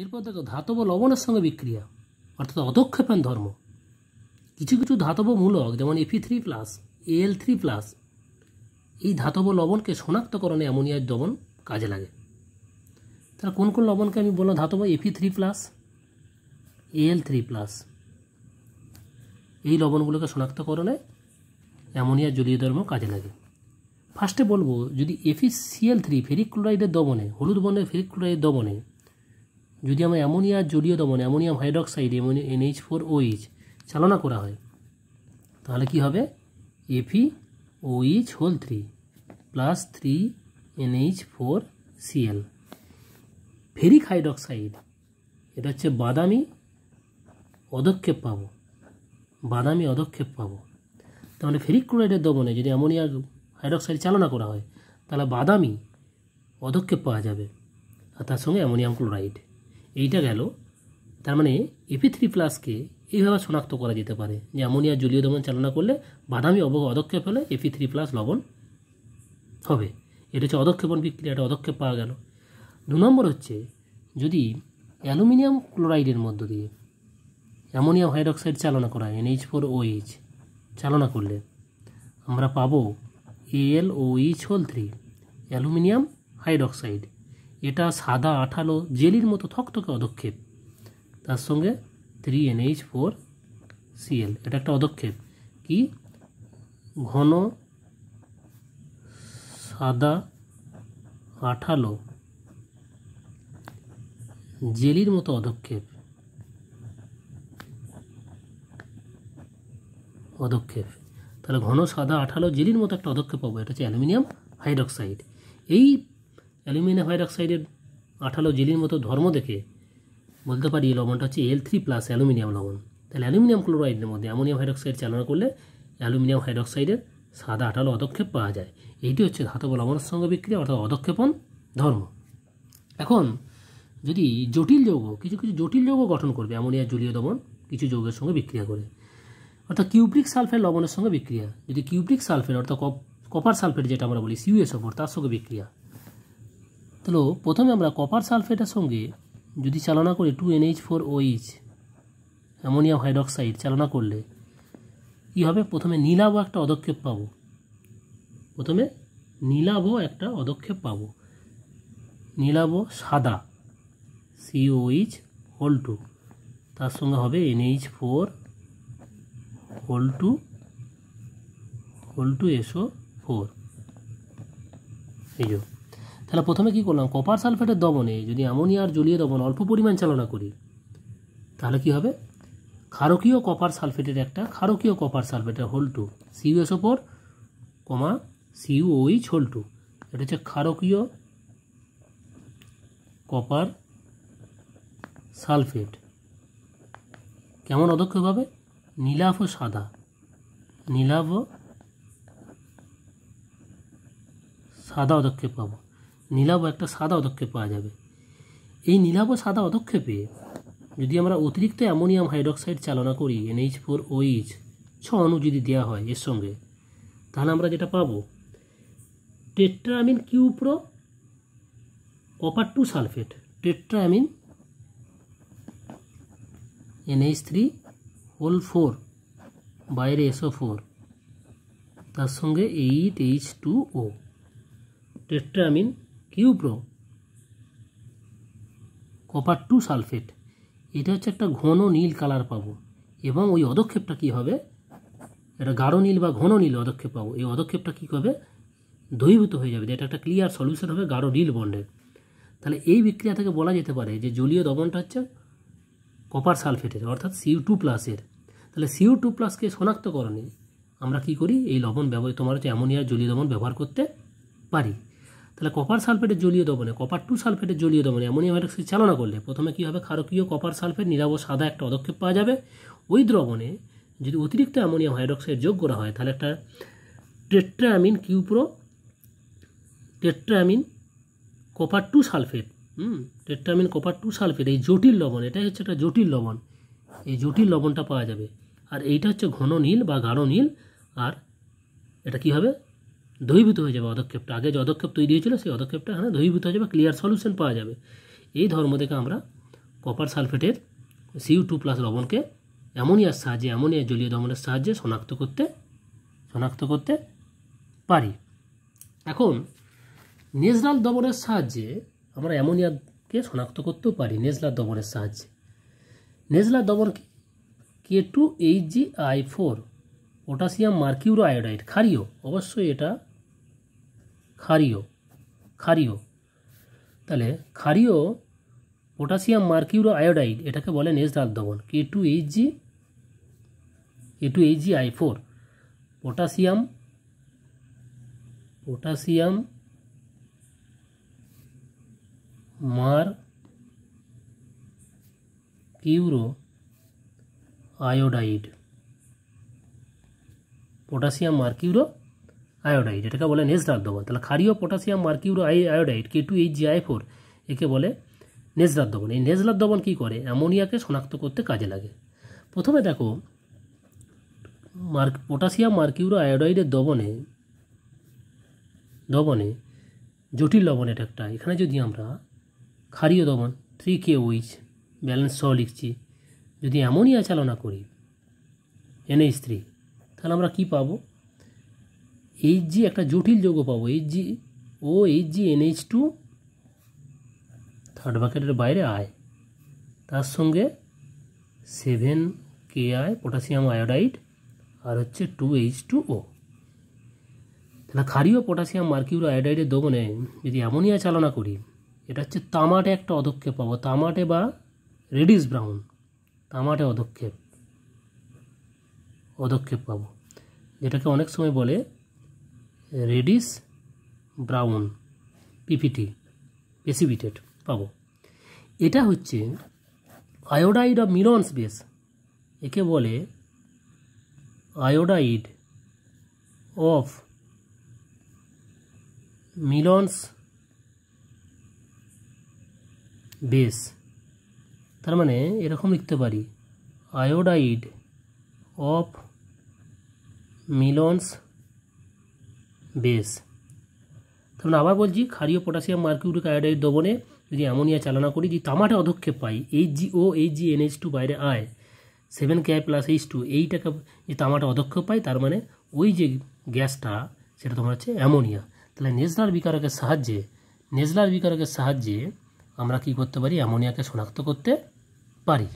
এরপর দেখো ধাতব লবণের সঙ্গে বিক্রিয়া অর্থাৎ অধক্ষেপণ ধর্ম কিছু কিছু ধাতব মূলক যেমন Fe three plus Al three plus এই ধাতব লবণকে শনাক্তকরণে অ্যামোনিয়ার দমন কাজে লাগে তাহলে কোন কোন লবণকে আমি বললাম ধাতব Fe three plus Al three plus এই লবণগুলোকে শনাক্তকরণে অ্যামোনিয়ার জলীয় ধর্ম কাজে লাগে ফার্স্টে বলবো যদি সিএল থ্রি ফেরিক ক্লোরাইডের দমনে হলুদ বর্ণের ফেরিক ক্লোরাইডের দমনে যদি আমরা অ্যামোনিয়া জলীয় দমন ammonium hydroxide NH four OH চালনা করা হয় তাহলে কি হবে Fe OH whole three plus three NH four Cl ferric hydroxide এটা হচ্ছে বাদামি অদক্ষেপ পাব বাদামি অদক্ষেপ পাবো তাহলে ফেরিক ক্লোরাইডের দমনে যদি অ্যামোনিয়া হাইড্রক্সাইড চালনা করা হয় তাহলে বাদামি অদক্ষেপ পাওয়া যাবে আর তার সঙ্গে অ্যামোনিয়াম ক্লোরাইড এইটা গেল তার মানে এপি থ্রি প্লাসকে এইভাবে শনাক্ত করা যেতে পারে যে অ্যামোনিয়া জলীয় দমন চালনা করলে বাদামি অব অধক্ষেপ হলে এপি থ্রি প্লাস লবণ হবে এটা হচ্ছে অদক্ষেপণ বিক্রিয়া এটা অধক্ষেপ পাওয়া গেল দু নম্বর হচ্ছে যদি অ্যালুমিনিয়াম ক্লোরাইডের মধ্য দিয়ে অ্যামোনিয়াম হাইড্রক্সাইড চালনা করা এনএইচ ফোর ওইচ চালনা করলে আমরা পাবো Al OH whole three aluminium hydroxide এটা সাদা আঠালো জেলির মতো থকথকে অদক্ষেপ তার সঙ্গে থ্রি এনএইচ ফোর সিএল এটা একটা অদক্ষেপ কি ঘন সাদা আঠালো জেলির মতো অদক্ষেপ অদক্ষেপ তাহলে ঘন সাদা আঠালো জেলির মতো একটা অদক্ষেপ পাবো এটা হচ্ছে অ্যালুমিনিয়াম হাইড্রক্সাইড এই অ্যালুমিনিয়াম হাইড্রক্সাইডের আঠালো জেলির মতো ধর্ম দেখে বলতে পারি এই লবণটা হচ্ছে এল থ্রি প্লাস অ্যালুমিনিয়াম লবণ তাহলে অ্যালুমিনিয়াম ক্লোরাইডের মধ্যে অ্যামোনিয়াম হাইড্রক্সাইড চালনা করলে অ্যালুমিনিয়াম হাইড্রক্সাইডের সাদা আঠালো অদক্ষেপ পাওয়া যায় এইটি হচ্ছে ধাতব লবণের সঙ্গে বিক্রিয়া অর্থাৎ অদক্ষেপণ ধর্ম এখন যদি জটিল যৌগ কিছু কিছু জটিল যৌগ গঠন করবে অ্যামোনিয়া জলীয় দমন কিছু যৌগের সঙ্গে বিক্রিয়া করে অর্থাৎ কিউব্রিক সালফেট লবণের সঙ্গে বিক্রিয়া যদি কিউব্রিক সালফেট অর্থাৎ কপার সালফেট যেটা আমরা বলি সিউএসও তার সঙ্গে বিক্রিয়া তাহলে প্রথমে আমরা কপার সালফেটের সঙ্গে যদি চালনা করি two NH four OH ammonium hydroxide চালনা করলে কী হবে প্রথমে নীলাভ একটা অদক্ষেপ পাব প্রথমে নীলাভ একটা অদক্ষেপ পাব নীলাবো সাদা সিওইচ হোল টু তার সঙ্গে হবে NH four whole two whole two SO four এই তাহলে প্রথমে কি করলাম কপার সালফেটের দবনে যদি অ্যামোনিয়ার আর জলীয় দবন অল্প পরিমাণ চালনা করি তাহলে কি হবে ক্ষারকীয় কপার সালফেটের একটা ক্ষারকীয় কপার সালফেটের হোল টু সিউএস ওপর কমা সিউওইচ হোল টু এটা হচ্ছে ক্ষারকীয় কপার সালফেট কেমন অদক্ষেপ হবে নীলাভ সাদা নীলাভ সাদা অদক্ষেপ পাবো নীলাভ একটা সাদা অধক্ষেপ পাওয়া যাবে এই নীলাভ সাদা অধক্ষেপে যদি আমরা অতিরিক্ত অ্যামোনিয়াম হাইড্রক্সাইড চালনা করি এনএইচ ফোর ওইচ ছ অণু যদি দেওয়া হয় এর সঙ্গে তাহলে আমরা যেটা পাবো tetrammine cupro copper two sulphate tetrammine NH three whole four বাইরে এসও ফোর তার সঙ্গে eight H two O tetrammine cupro copper two sulphate এটা হচ্ছে একটা ঘন নীল কালার পাবো এবং ওই অদক্ষেপটা কি হবে এটা গাঢ় নীল বা ঘন নীল অদক্ষেপ পাবো এই অদক্ষেপটা কী হবে দহিভূত হয়ে যাবে এটা একটা ক্লিয়ার সলিউশন হবে গাঢ় নীল বন্ডের তাহলে এই বিক্রিয়া থেকে বলা যেতে পারে যে জলীয় দবনটা হচ্ছে কপার সালফেটের অর্থাৎ সিউ টু প্লাসের তাহলে সিউ টু প্লাসকে শনাক্তকরণে আমরা কি করি এই লবণ ব্যবহার তোমার হচ্ছে অ্যামোনিয়ার জলীয় দবন ব্যবহার করতে পারি তাহলে কপার সালফেটের জলীয় দমনে কপার টু সালফেটের জলীয় দমনে অ্যামোনিয়াম হাইড্রক্সাইড চালনা করলে প্রথমে কী হবে ক্ষারকীয় কপার সালফেট নিরাব সাদা একটা পদক্ষেপ পাওয়া যাবে ওই দ্রবণে যদি অতিরিক্ত অ্যামোনিয়াম হাইড্রক্সাইড যোগ করা হয় তাহলে একটা tetrammine cupro tetrammine copper two sulphate hmm tetrammine copper two sulphate এই জটিল লবণ এটাই হচ্ছে একটা জটিল লবণ এই জটিল লবণটা পাওয়া যাবে আর এইটা হচ্ছে ঘন নীল বা গাঢ় নীল আর এটা কি হবে দহীভূত হয়ে যাবে অদক্ষেপটা আগে যে অদক্ষেপ তৈরি হয়েছিল সেই অদক্ষেপটা এখানে দৈভূত হয়ে যাবে ক্লিয়ার সলিউশন পাওয়া যাবে এই ধর্ম থেকে আমরা কপার সালফেটের সিউ টু প্লাস লবণকে অ্যামোনিয়ার সাহায্যে অ্যামোনিয়া জলীয় দমনের সাহায্যে শনাক্ত করতে শনাক্ত করতে পারি এখন নেজরাল দমনের সাহায্যে আমরা অ্যামোনিয়াকে শনাক্ত করতেও পারি নেজলার দমনের সাহায্যে নেজলার দমন K two H G I four potassium mercuro iodide ক্ষারীয় অবশ্যই এটা ক্ষারীয় ক্ষারীয় তাহলে ক্ষারীয় পটাশিয়াম মার্কিউরো আয়োডাইড এটাকে বলেন এস দ্রাল দ্রবণ K two H G K two H G I four potassium potassium mercuro iodide potassium mercuro iodide এটাকে বলে নেজরাত দ্রবণ তাহলে ক্ষারীয় potassium mercuro iodide K two H G I four একে বলে নেজরাত দ্রবণ এই নেজরাত দ্রবণ কী করে অ্যামোনিয়াকে শনাক্ত করতে কাজে লাগে প্রথমে দেখো মার্ক পটাশিয়াম মার্কিউর আয়োডাইডের দ্রবণে দ্রবণে জটিল লবণ এটা একটা এখানে যদি আমরা ক্ষারীয় দ্রবণ থ্রি কে ওইচ ব্যালেন্স সহ লিখছি যদি অ্যামোনিয়া চালনা করি এনএইচ থ্রি তাহলে আমরা কী পাবো এইচ জি একটা জটিল যৌগ পাবো H G O H G NH two third বাকেটের বাইরে আয় তার সঙ্গে সেভেন কে আয় পটাশিয়াম আয়োডাইড আর হচ্ছে টু এইচ টু ও তাহলে ক্ষারীয় পটাশিয়াম মার্কিউর আয়োডাইডের দোকানে যদি অ্যামোনিয়া চালনা করি এটা হচ্ছে তামাটে একটা অধক্ষেপ পাবো তামাটে বা রেডিস ব্রাউন তামাটে অধক্ষেপ অধক্ষেপ পাবো যেটাকে অনেক সময় বলে রেডিস ব্রাউন পিপিটি পেসিভিটেট পাবো এটা হচ্ছে আয়োডাইড অফ মিলনস বেস একে বলে আয়োডাইড অফ মিলনস বেস তার মানে এরকম লিখতে পারি আয়োডাইড অফ মিলনস বেশ তাহলে আবার বলছি ক্ষারীয় পটাশিয়াম মার্কিউরিক আয়োডাইড দ্রবণে যদি অ্যামোনিয়া চালনা করি যে তামাটা অধক্ষেপ পাই H G O H G NH two বাইরে I seven K I plus H two এইটাকে যে তামাটা অধক্ষেপ পাই তার মানে ওই যে গ্যাসটা সেটা তোমার হচ্ছে অ্যামোনিয়া তাহলে নেজলার বিকারকের সাহায্যে নেজলার বিকারকের সাহায্যে আমরা কি করতে পারি অ্যামোনিয়াকে শনাক্ত করতে পারি